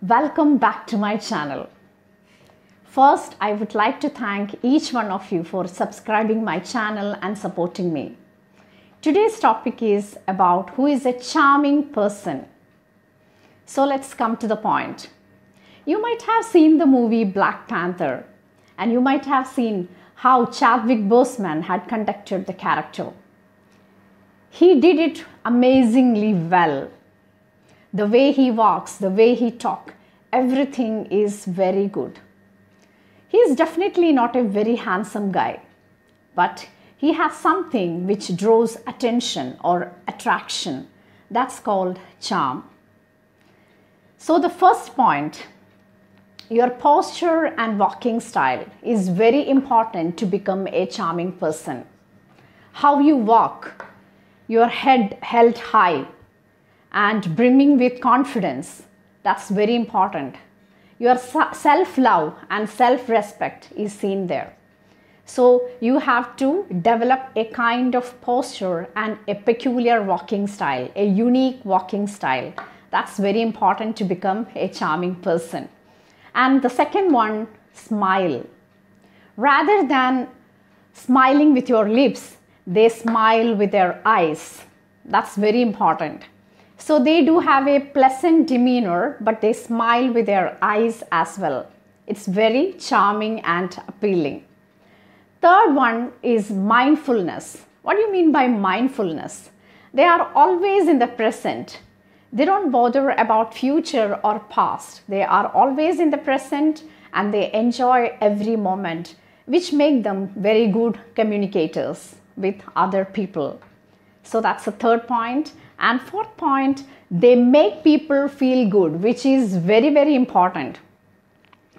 Welcome back to my channel. First, I would like to thank each one of you for subscribing my channel and supporting me. Today's topic is about who is a charming person. So let's come to the point. You might have seen the movie Black Panther and you might have seen how Chadwick Boseman had conducted the character. He did it amazingly well the way he walks, the way he talks, everything is very good. He is definitely not a very handsome guy, but he has something which draws attention or attraction. That's called charm. So, the first point your posture and walking style is very important to become a charming person. How you walk, your head held high, and brimming with confidence. That's very important. Your self love and self respect is seen there. So you have to develop a kind of posture and a peculiar walking style, a unique walking style. That's very important to become a charming person. And the second one, smile. Rather than smiling with your lips, they smile with their eyes. That's very important. So they do have a pleasant demeanor, but they smile with their eyes as well. It's very charming and appealing. Third one is mindfulness. What do you mean by mindfulness? They are always in the present. They don't bother about future or past. They are always in the present and they enjoy every moment, which make them very good communicators with other people. So that's the third point. And fourth point, they make people feel good, which is very, very important.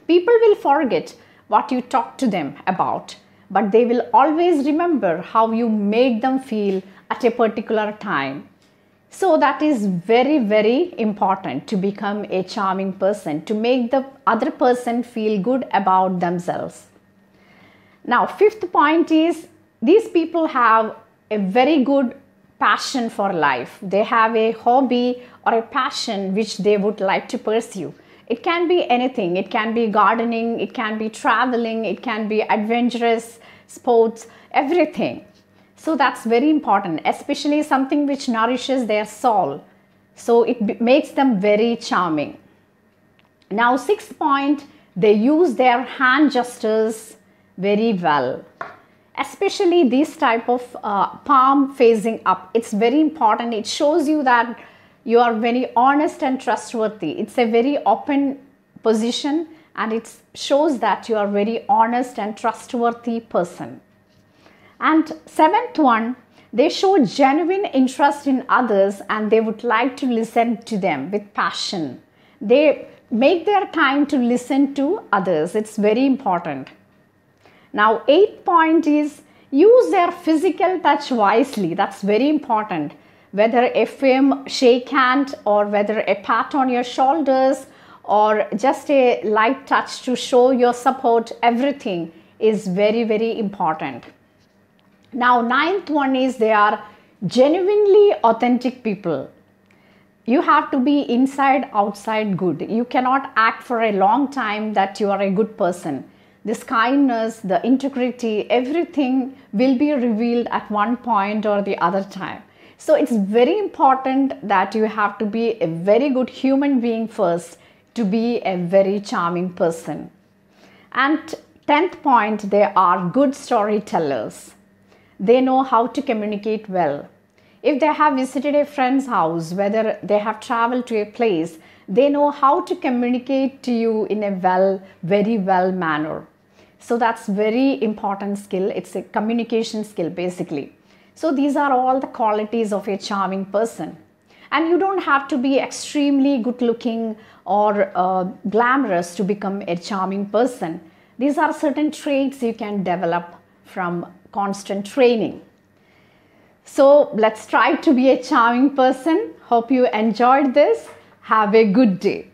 People will forget what you talk to them about, but they will always remember how you made them feel at a particular time. So that is very, very important to become a charming person, to make the other person feel good about themselves. Now, fifth point is these people have a very good passion for life. They have a hobby or a passion which they would like to pursue. It can be anything. It can be gardening, it can be traveling, it can be adventurous sports, everything. So that's very important, especially something which nourishes their soul. So it makes them very charming. Now, sixth point, they use their hand gestures very well especially this type of uh, palm facing up it's very important it shows you that you are very honest and trustworthy it's a very open position and it shows that you are very honest and trustworthy person and seventh one they show genuine interest in others and they would like to listen to them with passion they make their time to listen to others it's very important now, eighth point is use their physical touch wisely. That's very important. Whether a firm shake hand or whether a pat on your shoulders or just a light touch to show your support, everything is very, very important. Now, ninth one is they are genuinely authentic people. You have to be inside, outside good. You cannot act for a long time that you are a good person this kindness, the integrity, everything will be revealed at one point or the other time. So it's very important that you have to be a very good human being first to be a very charming person. And 10th point, they are good storytellers. They know how to communicate well. If they have visited a friend's house, whether they have traveled to a place, they know how to communicate to you in a well, very well manner. So that's very important skill. It's a communication skill basically. So these are all the qualities of a charming person. And you don't have to be extremely good looking or uh, glamorous to become a charming person. These are certain traits you can develop from constant training. So let's try to be a charming person. Hope you enjoyed this. Have a good day.